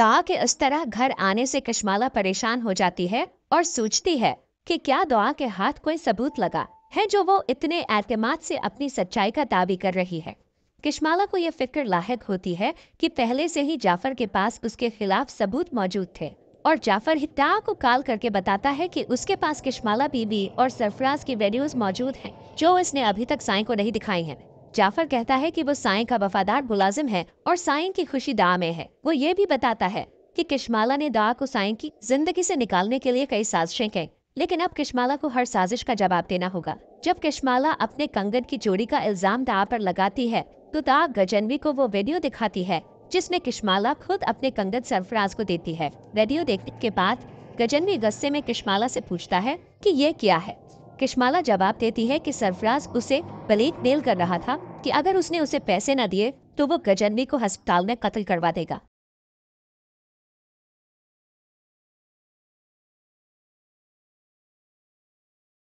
दुआ के उस तरह घर आने से कश्माला परेशान हो जाती है और सोचती है कि क्या दुआ के हाथ कोई सबूत लगा है जो वो इतने एतमाद से अपनी सच्चाई का दावी कर रही है किशमाला को यह फिक्र लाक होती है कि पहले से ही जाफर के पास उसके खिलाफ सबूत मौजूद थे और जाफर हिता को कॉल करके बताता है कि उसके पास किशमाला बीबी और सरफराज की वीडियोस मौजूद हैं जो इसने अभी तक साई को नहीं दिखाई हैं। जाफर कहता है कि वो साई का वफादार मुलाजिम है और साई की खुशी दा में है वो ये भी बताता है कि किशमाला ने दा को साई की जिंदगी से निकालने के लिए कई साजिशें कहें लेकिन अब किशमाला को हर साजिश का जवाब देना होगा जब किशमाला अपने कंगन की चोरी का इल्जाम दा पर लगाती है तो दा गजनवी को वो वीडियो दिखाती है जिसमें किशमाला खुद अपने कंगन सरफराज को देती है वीडियो देखने के बाद गजनवी गस्से में किशमाला से पूछता है कि ये क्या है किशमाला जवाब देती है कि सरफराज उसे ब्लैक मेल कर रहा था कि अगर उसने उसे पैसे न दिए तो वो गजनवी को अस्पताल में कत्ल करवा देगा